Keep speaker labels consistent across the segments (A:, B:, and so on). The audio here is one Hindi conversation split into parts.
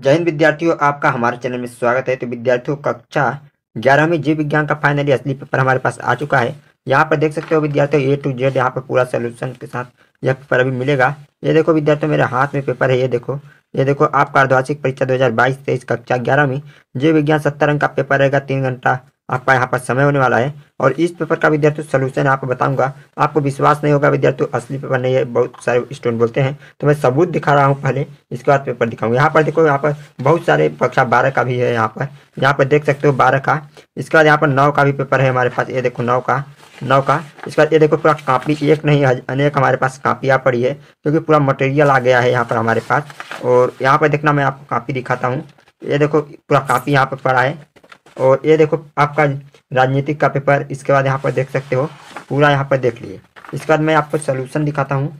A: जय हिंद विद्यार्थियों आपका हमारे चैनल में स्वागत है तो विद्यार्थियों कक्षा ग्यारह में जीव विज्ञान का फाइनली असली पेपर हमारे पास आ चुका है यहाँ पर देख सकते हो विद्यार्थियों ए टू जेड यहाँ पर पूरा सोल्यूशन के साथ यह पेपर अभी मिलेगा ये देखो विद्यार्थियों मेरे हाथ में पेपर है ये देखो ये देखो आपका अर्धवार्षिक परीक्षा दो हज़ार कक्षा ग्यारह में जीव विज्ञान सत्तर अंक का पेपर रहेगा तीन घंटा आपका यहाँ पर समय होने वाला है और इस पेपर का विद्यार्थी सोल्यूशन आपको बताऊंगा आपको विश्वास नहीं होगा विद्यार्थी असली पेपर नहीं है बहुत सारे स्टूडेंट बोलते हैं तो मैं सबूत दिखा रहा हूँ पहले इसके बाद पेपर दिखाऊंगा यहाँ पर देखो यहाँ पर बहुत सारे कक्षा बारह का भी है यहाँ पर यहाँ पर देख सकते हो बारह का इसके बाद यहाँ पर नौ का भी पेपर है हमारे पास ये देखो नौ का नौ का इसके बाद ये देखो पूरा कापी एक नहीं अनेक हमारे पास कापियाँ पड़ी है क्योंकि पूरा मटेरियल आ गया है यहाँ पर हमारे पास और यहाँ पर देखना मैं आपको कापी दिखाता हूँ ये देखो पूरा कापी यहाँ पर पड़ा है और ये देखो आपका राजनीतिक का पेपर इसके बाद यहाँ पर देख सकते हो पूरा यहाँ पर देख लिए इसके बाद मैं आपको सोल्यूशन दिखाता हूँ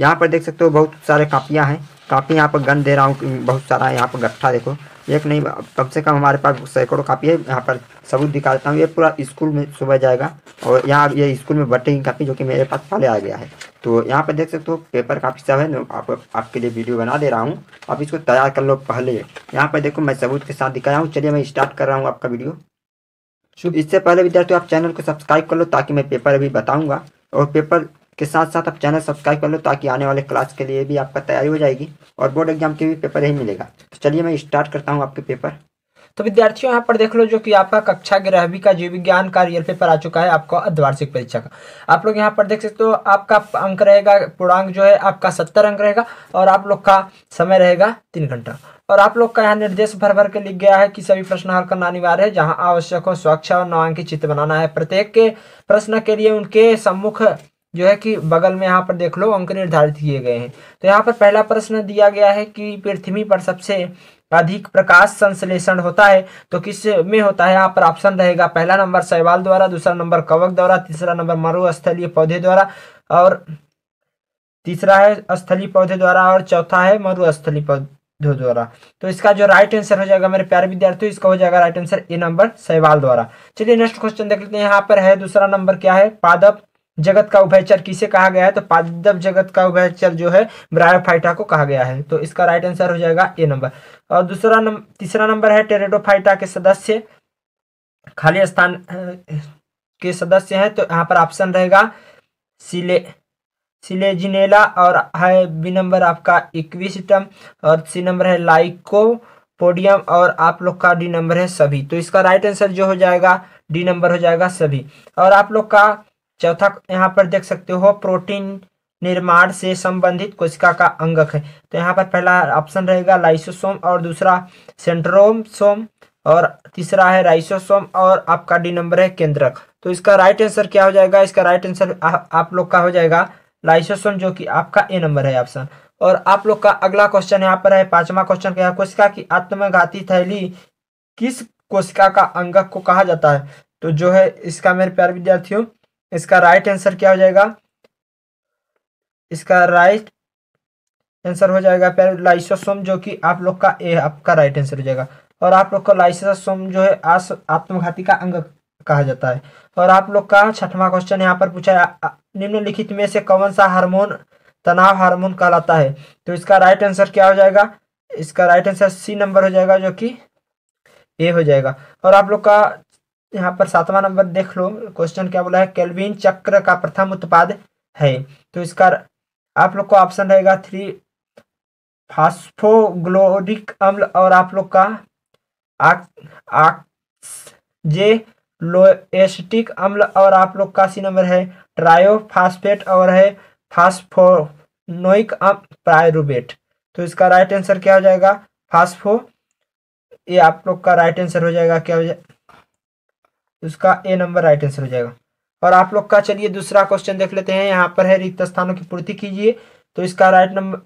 A: यहाँ पर देख सकते हो बहुत सारे कापियाँ हैं कापी यहाँ पर गन दे रहा हूँ बहुत सारा यहाँ पर गट्ठा देखो एक नहीं कम से कम हमारे पास सैकड़ों कापी है यहाँ पर सबूत दिखा देता हूँ ये पूरा स्कूल में सुबह जाएगा और यहाँ ये स्कूल में बटेगी कापी जो कि मेरे पास पहले आ गया है तो यहाँ पर देख सकते हो पेपर काफ़ी सब है आप, आपके लिए वीडियो बना दे रहा हूँ आप इसको तैयार कर लो पहले यहाँ पर देखो मैं सबूत के साथ दिखाया हूँ चलिए मैं स्टार्ट कर रहा हूँ आपका वीडियो इससे पहले विद्यार्थियों आप चैनल को सब्सक्राइब कर लो ताकि मैं पेपर अभी बताऊँगा और पेपर के साथ साथ आप चैनल सब्सक्राइब कर लो ताकि आने वाले क्लास के लिए भी आपका तैयारी हो जाएगी और बोर्ड एग्जाम के भी पेपर यही मिलेगा तो चलिए मैं स्टार्ट करता हूँ आपके पेपर
B: तो विद्यार्थियों यहाँ पर देख लो जो कि आपका कक्षा ग्रहवी का जीव विज्ञान का रियल पेपर आ चुका है आपका अर्धवार्षिक परीक्षा का आप लोग यहाँ पर देख सकते हो आपका अंक रहेगा पूर्णांक जो है आपका सत्तर अंक रहेगा और आप लोग का समय रहेगा तीन घंटा और आप लोग का यहाँ निर्देश भर भर के लिख गया है कि सभी प्रश्न हल करना अनिवार्य है जहाँ आवश्यक हो स्वच्छ और नवांकित चित्र बनाना है प्रत्येक के प्रश्न के लिए उनके सम्मुख जो है कि बगल में यहाँ पर देख लो अंक निर्धारित किए गए हैं तो यहाँ पर पहला प्रश्न दिया गया है कि पृथ्वी पर सबसे अधिक प्रकाश संश्लेषण होता है तो किस में होता है यहाँ पर ऑप्शन रहेगा पहला नंबर शैवाल द्वारा दूसरा नंबर कवक द्वारा तीसरा नंबर मरुस्थलीय पौधे द्वारा और तीसरा है स्थलीय पौधे द्वारा और चौथा है मरुस्थलीय पौधे द्वारा तो इसका जो राइट आंसर हो जाएगा मेरे प्यारे विद्यार्थियों इसका हो जाएगा राइट आंसर ए नंबर सहवाल द्वारा चलिए नेक्स्ट क्वेश्चन देख लेते हैं यहाँ पर है दूसरा नंबर क्या है पादप जगत का उभयचर किसे कहा गया है तो पादप जगत का उभयचर जो है ब्रायोफाइटा को कहा गया है तो इसका राइट आंसर हो जाएगा ए नंबर और दूसरा नंबर तीसरा नंबर है टेरेडोफाइटा के सदस्य खाली स्थान के सदस्य हैं तो यहाँ पर ऑप्शन रहेगा सिले सिलेजिनेला और है बी नंबर आपका इक्विस्टम और सी नंबर है लाइको पोडियम और आप लोग का डी नंबर है सभी तो इसका राइट आंसर जो हो जाएगा डी नंबर हो जाएगा सभी और आप लोग का चौथा यहाँ पर देख सकते हो प्रोटीन निर्माण से संबंधित कोशिका का अंगक है तो यहाँ पर पहला ऑप्शन रहेगा लाइसोसोम और दूसरा सोम और तीसरा है राइसोसोम और आपका डी नंबर है केंद्रक तो इसका राइट आंसर क्या हो जाएगा इसका राइट आंसर आप लोग का हो जाएगा लाइसोसोम जो कि आपका ए नंबर है ऑप्शन और आप लोग का अगला क्वेश्चन यहाँ पर है पांचवा क्वेश्चन क्या है कोशिका की आत्मघाती थैली किस कोशिका का अंगक को कहा जाता है तो जो है इसका मेरे प्यार विद्यार्थियों इसका राइट आंसर क्या हो जाएगा इसका राइट आंसर हो जाएगा लाइसोसोम जो कि आप लोग का ए आपका राइट आंसर हो जाएगा और आप लोग का लाइसोसोम जो है आत्मघाती का अंग कहा जाता है और आप लोग का छठवां क्वेश्चन यहाँ पर पूछा निम्नलिखित में से कौन सा हार्मोन तनाव हार्मोन कहलाता है तो इसका राइट आंसर क्या हो जाएगा इसका राइट आंसर सी नंबर हो जाएगा जो कि ए हो जाएगा और आप लोग का यहाँ पर सातवां नंबर देख लो क्वेश्चन क्या बोला है केल्विन चक्र का प्रथम उत्पाद है तो इसका आप लोग को ऑप्शन रहेगा थ्री फास्फोग्लोरिक अम्ल और आप लोग का जे लोएस्टिक अम्ल और आप लोग का सी नंबर है ट्रायोफास्फेट और है फास्फोनोइक अम्ल पायरूबेट तो इसका राइट आंसर क्या हो जाएगा फास्फो ये आप लोग का राइट आंसर हो जाएगा क्या हो जाएगा उसका ए नंबर राइट आंसर हो जाएगा और आप लोग का चलिए दूसरा क्वेश्चन देख लेते हैं यहाँ पर है रिक्त स्थानों की पूर्ति कीजिए तो इसका राइट नंबर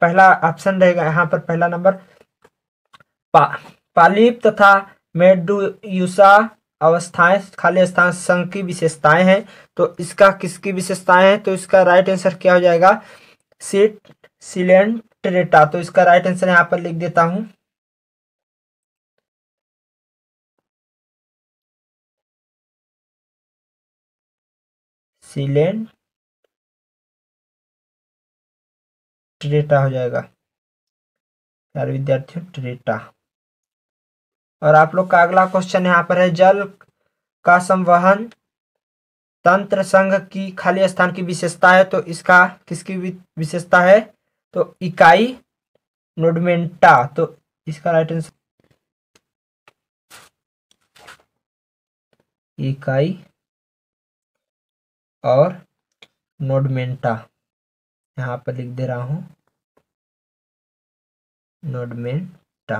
B: पहला ऑप्शन रहेगा यहाँ पर पहला नंबर पा, पालीप तथा मेडुयूसा अवस्थाएं खाली स्थान संघ की विशेषताएं हैं तो इसका किसकी विशेषताएं हैं तो इसका राइट आंसर क्या हो जाएगा सीट सिलेंट्रेटा तो इसका राइट आंसर यहाँ पर लिख देता हूँ ट्रेटा हो जाएगा यार विद्यार्थियों ट्रेटा और आप लोग का अगला क्वेश्चन यहाँ पर है जल का संवहन तंत्र संघ की खाली स्थान की विशेषता है तो इसका किसकी विशेषता है तो इकाई नोडमेंटा तो इसका राइट आंसर इकाई और नोडमेंटा यहाँ पर लिख दे रहा हूँ नोडमेंटा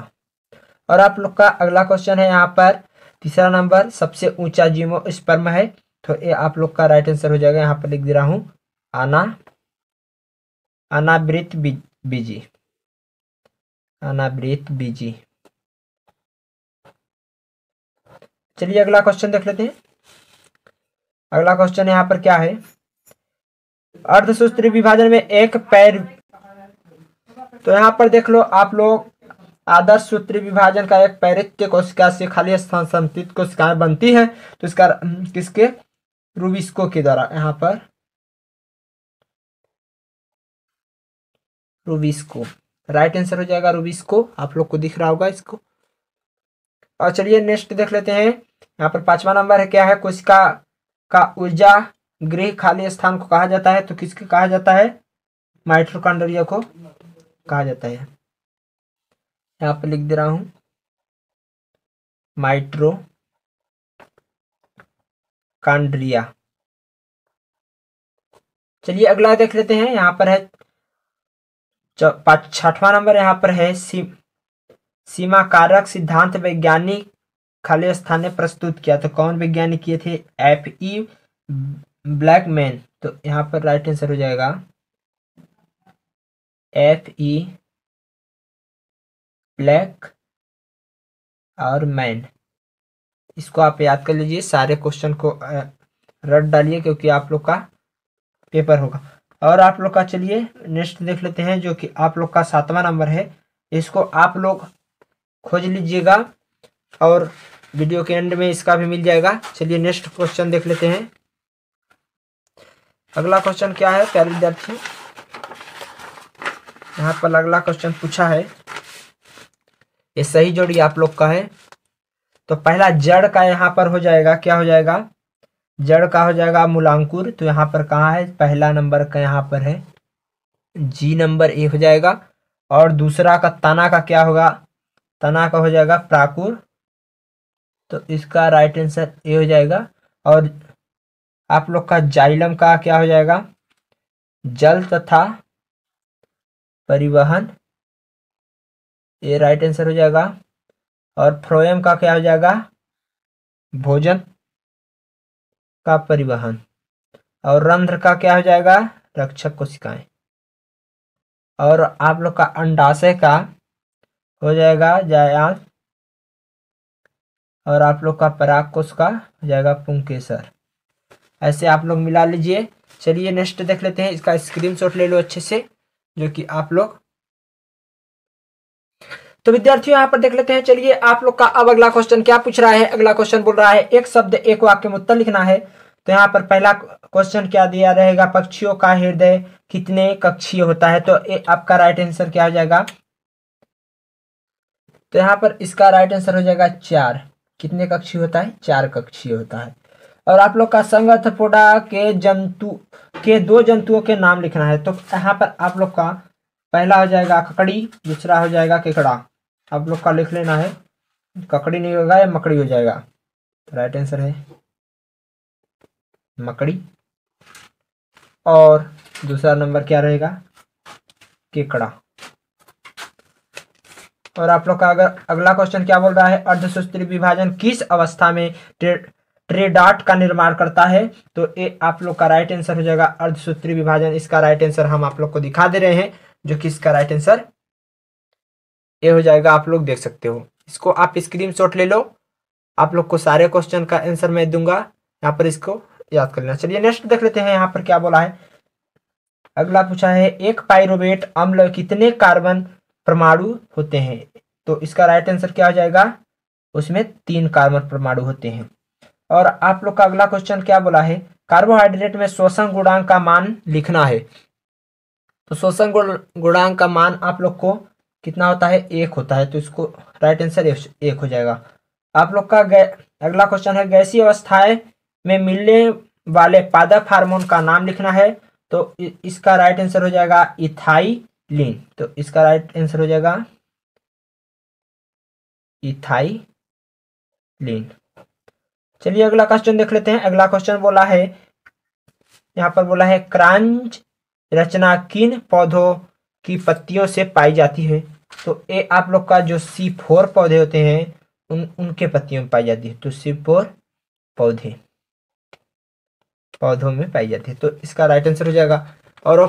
B: और आप लोग का अगला क्वेश्चन है यहाँ पर तीसरा नंबर सबसे ऊंचा जीमो स्पर्म है तो ये आप लोग का राइट आंसर हो जाएगा यहाँ पर लिख दे रहा हूँ आना अनावृत बीजी अनावृत बीजी चलिए अगला क्वेश्चन देख लेते हैं अगला क्वेश्चन यहाँ पर क्या है अर्धसूत्री विभाजन में एक पैर तो यहाँ पर देख लो आप लोग आदर्श सूत्री विभाजन का एक पैरित्य कोशिका से खाली स्थान समतित कोशिकाएं बनती है तो इसका हम्म, किसके रूबिस्को के द्वारा यहाँ पर रूबिस्को राइट आंसर हो जाएगा रूबिस्को आप लोग को दिख रहा होगा इसको और चलिए नेक्स्ट देख लेते हैं यहाँ पर पांचवा नंबर है क्या है कोशिका का ऊर्जा गृह खाली स्थान को कहा जाता है तो किसके कहा जाता है माइट्रोकांड्रिया को कहा जाता है यहां पर लिख दे रहा हूं माइट्रो कांड्रिया चलिए अगला देख लेते हैं यहां पर है छठवां नंबर यहां पर है सी, सीमा कारक सिद्धांत वैज्ञानिक खाली स्थान ने प्रस्तुत किया तो कौन वैज्ञानिक किए थे एफ ई ब्लैकमैन तो यहाँ पर राइट आंसर हो जाएगा एफ ई ब्लैक और मैन इसको आप याद कर लीजिए सारे क्वेश्चन को रट डालिए क्योंकि आप लोग का पेपर होगा और आप लोग का चलिए नेक्स्ट देख लेते हैं जो कि आप लोग का सातवां नंबर है इसको आप लोग खोज लीजिएगा और वीडियो के एंड में इसका भी मिल जाएगा चलिए नेक्स्ट क्वेश्चन देख लेते हैं अगला क्वेश्चन क्या है प्यारे विद्यार्थी यहाँ पर अगला क्वेश्चन पूछा है ये सही जोड़ी आप लोग का है तो पहला जड़ का यहाँ पर हो जाएगा क्या हो जाएगा जड़ का हो जाएगा मूलांकुर तो यहाँ पर कहाँ है पहला नंबर का यहाँ पर है जी नंबर ए हो जाएगा और दूसरा का तना का क्या होगा तना का हो जाएगा प्राकुर तो इसका राइट आंसर ए हो जाएगा और आप लोग का जाइलम का क्या हो जाएगा जल तथा परिवहन ये राइट आंसर हो जाएगा और फ्रोयम का क्या हो जाएगा भोजन का परिवहन और रंध्र का क्या हो जाएगा रक्षक को सिखाएं और आप लोग का अंडाशय का हो जाएगा जायात और आप लोग का पराग कोश का हो जाएगा पुंकेसर ऐसे आप लोग मिला लीजिए चलिए नेक्स्ट देख लेते हैं इसका स्क्रीन ले लो अच्छे से जो कि आप लोग तो विद्यार्थियों यहाँ पर देख लेते हैं चलिए आप लोग का अब अगला क्वेश्चन क्या पूछ रहा है अगला क्वेश्चन बोल रहा है एक शब्द एक वाक्य में उत्तर लिखना है तो यहाँ पर पहला क्वेश्चन क्या दिया रहेगा पक्षियों का हृदय कितने कक्षीय होता है तो ए, आपका राइट आंसर क्या हो जाएगा तो यहाँ पर इसका राइट आंसर हो जाएगा चार कितने कक्षी होता है चार कक्षी होता है और आप लोग का संगथपोडा के जंतु के दो जंतुओं के नाम लिखना है तो यहाँ पर आप लोग का पहला हो जाएगा ककड़ी दूसरा हो जाएगा केकड़ा आप लोग का लिख लेना है ककड़ी नहीं होगा या मकड़ी हो जाएगा तो राइट आंसर है मकड़ी और दूसरा नंबर क्या रहेगा केकड़ा और आप लोग का अगर अगला क्वेश्चन क्या बोल रहा है अर्धसूत्री विभाजन किस अवस्था में ट्रेडाट का निर्माण करता है तो ये आप लोग का राइट आंसर हो जाएगा अर्धसूत्री विभाजन इसका राइट आंसर हम आप लोग को दिखा दे रहे हैं जो कि इसका राइट आंसर ये हो जाएगा आप लोग देख सकते हो इसको आप स्क्रीन ले लो आप लोग को सारे क्वेश्चन का आंसर मैं दूंगा यहाँ पर इसको याद कर लेना चलिए नेक्स्ट देख लेते हैं यहाँ पर क्या बोला है अगला पूछा है एक पायरोवेट अम्ल कितने कार्बन परमाणु होते हैं तो इसका राइट आंसर क्या हो जाएगा उसमें तीन कार्बन परमाणु होते हैं और आप लोग का अगला क्वेश्चन क्या बोला है कार्बोहाइड्रेट में शोषण गुणांक का मान लिखना है तो शोषण गुणांक का मान आप लोग को कितना होता है एक होता है तो इसको राइट आंसर एक हो जाएगा आप लोग का अगला क्वेश्चन है गैसी अवस्थाएं में मिलने वाले पादप हार्मोन का नाम लिखना है तो इसका राइट आंसर हो जाएगा इथाई लीन हम्म। तो इसका राइट आंसर हो जाएगा लीन चलिए अगला क्वेश्चन देख लेते हैं अगला क्वेश्चन बोला है यहाँ पर बोला है क्रांच रचना किन पौधों की पत्तियों से पाई जाती है तो ये आप लोग का जो सी फोर पौधे होते हैं उन उनके पत्तियों में पाई जाती है तो सी फोर पौधे पौधों में पाई जाती है तो इसका राइट आंसर हो जाएगा और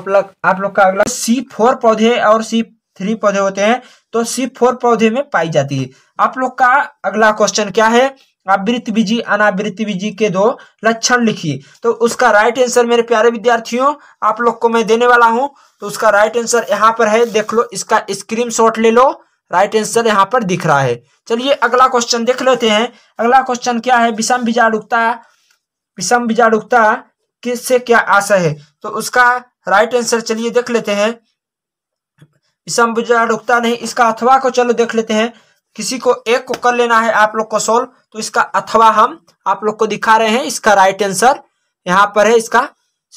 B: आप लोग का अगला सी फोर पौधे और सी थ्री पौधे होते हैं तो सी फोर पौधे में पाई जाती है आप लोग का अगला क्वेश्चन क्या है आवृत बीजी अनावृत बीजी के दो लक्षण लिखिए तो उसका राइट आंसर मेरे प्यारे विद्यार्थियों आप लोग को मैं देने वाला हूं तो उसका राइट आंसर यहां पर है देख लो इसका शॉट ले लो राइट आंसर यहाँ पर दिख रहा है चलिए अगला क्वेश्चन देख लेते हैं अगला क्वेश्चन क्या है विषम बीजाणुकता विषम बीजाणुकता किससे क्या आशय है तो उसका राइट आंसर चलिए देख लेते हैं इसम्बुजा रुकता नहीं इसका अथवा को चलो देख लेते हैं किसी को एक को कर लेना है आप लोग को सोल्व तो इसका अथवा हम आप लोग को दिखा रहे हैं इसका राइट आंसर यहाँ पर है इसका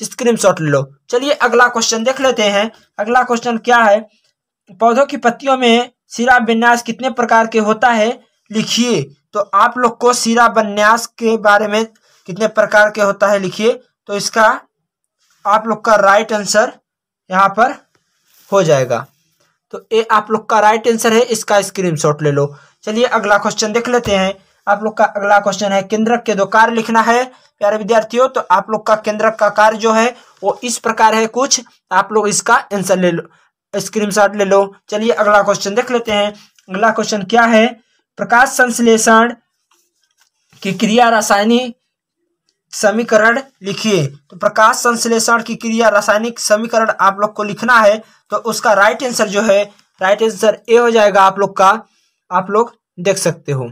B: स्क्रीन शॉट लो चलिए अगला क्वेश्चन देख लेते हैं अगला क्वेश्चन क्या है पौधों की पत्तियों में सिरा विन्यास कितने प्रकार के होता है लिखिए तो आप लोग को सिरा विन्यास के बारे में कितने प्रकार के होता है लिखिए तो इसका आप लोग का राइट आंसर यहाँ पर हो जाएगा तो ए आप लोग का राइट आंसर है इसका स्क्रीनशॉट ले लो चलिए अगला क्वेश्चन देख लेते हैं आप लोग का अगला क्वेश्चन है केंद्रक के दो कार्य लिखना है प्यारे विद्यार्थियों तो आप लोग का केंद्रक का कार्य जो है वो इस प्रकार है कुछ आप लोग इसका आंसर ले लो स्क्रीनशॉट ले लो चलिए अगला क्वेश्चन देख लेते हैं अगला क्वेश्चन क्या है प्रकाश संश्लेषण की क्रिया रासायनिक समीकरण लिखिए तो प्रकाश संश्लेषण की क्रिया रासायनिक समीकरण आप लोग को लिखना है तो उसका राइट आंसर जो है राइट आंसर ए हो जाएगा आप लोग का आप लोग देख सकते हो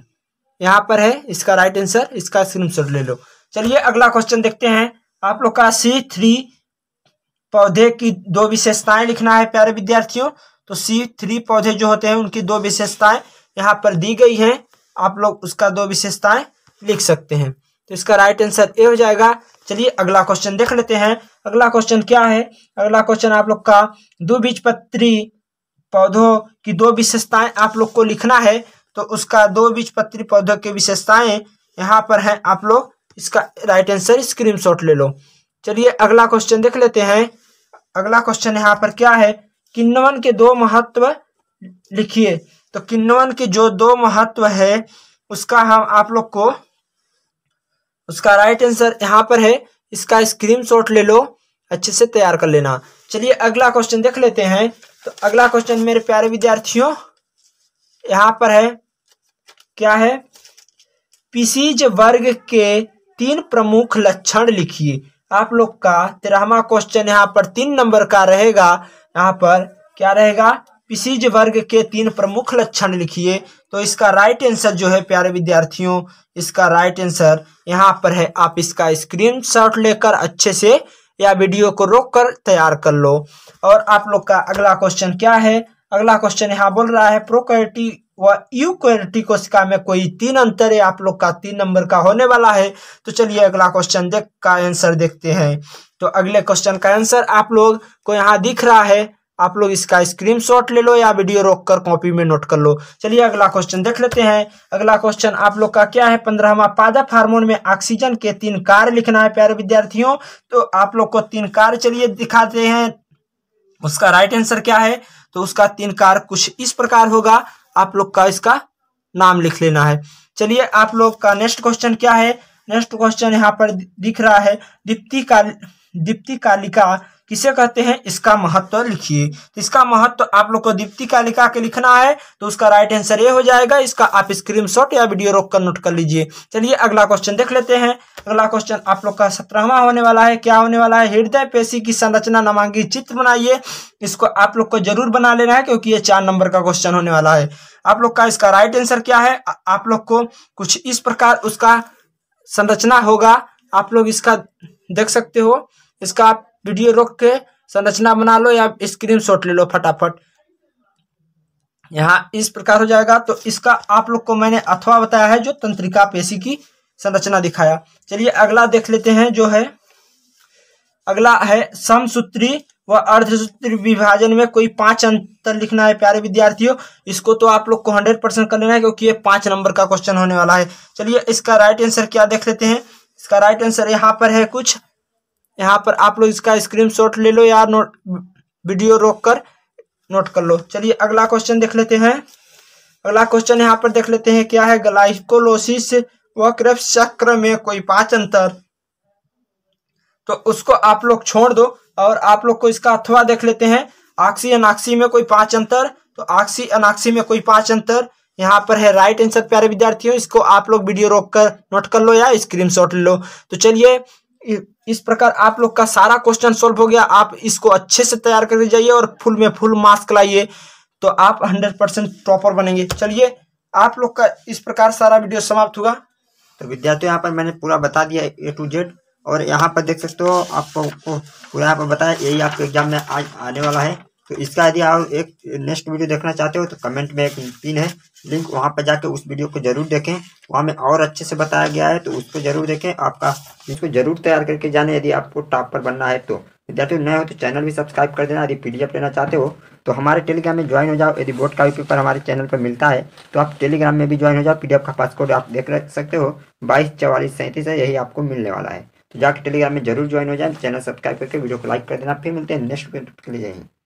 B: यहाँ पर है इसका राइट आंसर इसका स्क्रीनशॉट ले लो चलिए अगला क्वेश्चन देखते हैं आप लोग का सी थ्री पौधे की दो विशेषताएं लिखना है प्यारे विद्यार्थियों तो सी थ्री पौधे जो होते हैं उनकी दो विशेषताएं यहाँ पर दी गई है आप लोग उसका दो विशेषताएं लिख सकते हैं इसका राइट आंसर ए हो जाएगा चलिए अगला क्वेश्चन देख लेते हैं अगला क्वेश्चन क्या है अगला क्वेश्चन आप लोग का दो बीज पत्री पौधों की दो विशेषताएं आप लोग को लिखना है तो उसका दो बीज पत्री पौधों की विशेषताएं यहाँ पर है आप लोग इसका राइट आंसर शॉट ले लो चलिए अगला क्वेश्चन देख लेते हैं अगला क्वेश्चन यहाँ पर क्या है किन्नवन के दो महत्व लिखिए तो किन्नवन के जो दो महत्व है उसका हम आप लोग को उसका राइट आंसर यहाँ पर है इसका शॉट ले लो अच्छे से तैयार कर लेना चलिए अगला क्वेश्चन देख लेते हैं तो अगला क्वेश्चन मेरे प्यारे विद्यार्थियों यहाँ पर है क्या है पीसीज वर्ग के तीन प्रमुख लक्षण लिखिए आप लोग का तेरहवा क्वेश्चन यहाँ पर तीन नंबर का रहेगा यहाँ पर क्या रहेगा पिसीज वर्ग के तीन प्रमुख लक्षण लिखिए तो इसका राइट आंसर जो है प्यारे विद्यार्थियों इसका राइट आंसर यहाँ पर है आप इसका शॉट लेकर अच्छे से या वीडियो को रोक कर तैयार कर लो और आप लोग का अगला क्वेश्चन क्या है अगला क्वेश्चन यहाँ बोल रहा है प्रोक्टी व यूकैरिटी कोशिका में कोई तीन अंतर है आप लोग का तीन नंबर का होने वाला है तो चलिए अगला क्वेश्चन देख का आंसर देखते हैं तो अगले क्वेश्चन का आंसर आप लोग को यहाँ दिख रहा है आप लोग इसका स्क्रीनशॉट ले लो या वीडियो रोककर कॉपी में नोट कर लो चलिए अगला क्वेश्चन देख लेते हैं अगला क्वेश्चन आप लोग का क्या है पंद्रहवा पादप हार्मोन में ऑक्सीजन के तीन कार्य लिखना है प्यारे विद्यार्थियों तो आप लोग को तीन कार्य चलिए दिखाते हैं उसका राइट आंसर क्या है तो उसका तीन कार्य कुछ इस प्रकार होगा आप लोग का इसका नाम लिख लेना है चलिए आप लोग का नेक्स्ट क्वेश्चन क्या है नेक्स्ट क्वेश्चन यहाँ पर दिख रहा है दीप्ति का दीप्ति कालिका किसे कहते हैं इसका महत्व लिखिए तो इसका महत्व आप लोग को दीप्ति का लिखा के लिखना है तो उसका राइट आंसर ये हो जाएगा इसका आप स्क्रीनशॉट या वीडियो रोक कर नोट कर लीजिए चलिए अगला क्वेश्चन देख लेते हैं अगला क्वेश्चन आप लोग का सत्रहवा होने वाला है क्या होने वाला है हृदय पेशी की संरचना नामांकित चित्र बनाइए इसको आप लोग को जरूर बना लेना है क्योंकि ये चार नंबर का क्वेश्चन होने वाला है आप लोग का इसका राइट आंसर क्या है आप लोग को कुछ इस प्रकार उसका संरचना होगा आप लोग इसका देख सकते हो इसका आप वीडियो रोक के संरचना बना लो या स्क्रीन शॉट ले लो फटाफट यहाँ इस प्रकार हो जाएगा तो इसका आप लोग को मैंने अथवा बताया है जो तंत्रिका पेशी की संरचना दिखाया चलिए अगला देख लेते हैं जो है अगला है समसूत्री व अर्धसूत्री विभाजन में कोई पांच अंतर लिखना है प्यारे विद्यार्थियों इसको तो आप लोग को हंड्रेड परसेंट कर लेना है क्योंकि ये पांच नंबर का क्वेश्चन होने वाला है चलिए इसका राइट आंसर क्या देख लेते हैं इसका राइट आंसर यहाँ पर है कुछ यहाँ पर आप लोग इसका स्क्रीनशॉट ले लो या नोट वीडियो रोक कर नोट कर लो चलिए अगला क्वेश्चन देख लेते हैं अगला क्वेश्चन यहाँ पर देख लेते हैं क्या है ग्लाइकोलोसिस व चक्र में कोई पांच अंतर तो उसको आप लोग छोड़ दो और आप लोग को इसका अथवा देख लेते हैं आक्सी अनाक्सी में कोई पांच अंतर तो आक्सी अनाक्सी में कोई पांच अंतर यहाँ पर है राइट आंसर प्यारे विद्यार्थियों इसको आप लोग वीडियो रोक कर नोट कर लो या स्क्रीनशॉट ले लो तो चलिए इस प्रकार आप लोग का सारा क्वेश्चन सोल्व हो गया आप इसको अच्छे से तैयार करके जाइए और फुल में फुल मार्क्स लाइए तो आप हंड्रेड परसेंट
A: टॉपर बनेंगे चलिए आप लोग का इस प्रकार सारा वीडियो समाप्त होगा तो विद्यार्थियों यहाँ पर मैंने पूरा बता दिया ए टू जेड और यहाँ पर देख सकते हो आपको पूरा यहाँ पर बताया यही आपके एग्जाम में आज आने वाला है तो इसका यदि आप एक नेक्स्ट वीडियो देखना चाहते हो तो कमेंट में एक पिन है लिंक वहाँ पर जाके उस वीडियो को जरूर देखें वहाँ में और अच्छे से बताया गया है तो उसको जरूर देखें आपका इसको जरूर तैयार करके जाने यदि आपको टॉप पर बनना है तो विद्यार्थी नए हो तो चैनल भी सब्सक्राइब कर देना यदि पी लेना चाहते हो तो हमारे टेलीग्राम में ज्वाइन हो जाओ यदि बोर्ड का पेपर हमारे चैनल पर मिलता है तो आप टेलीग्राम में भी ज्वाइन हो जाओ पी का पासकोड आप देख सकते हो बाईस चवालीस सैंतीस है यही आपको मिलने वाला है तो जाकर टेलीग्राम में जरूर ज्वाइन हो जाए चैनल सब्सक्राइब करके वीडियो को लाइक कर देना फिर मिलते हैं नेक्स्ट वीडियो के लिए यही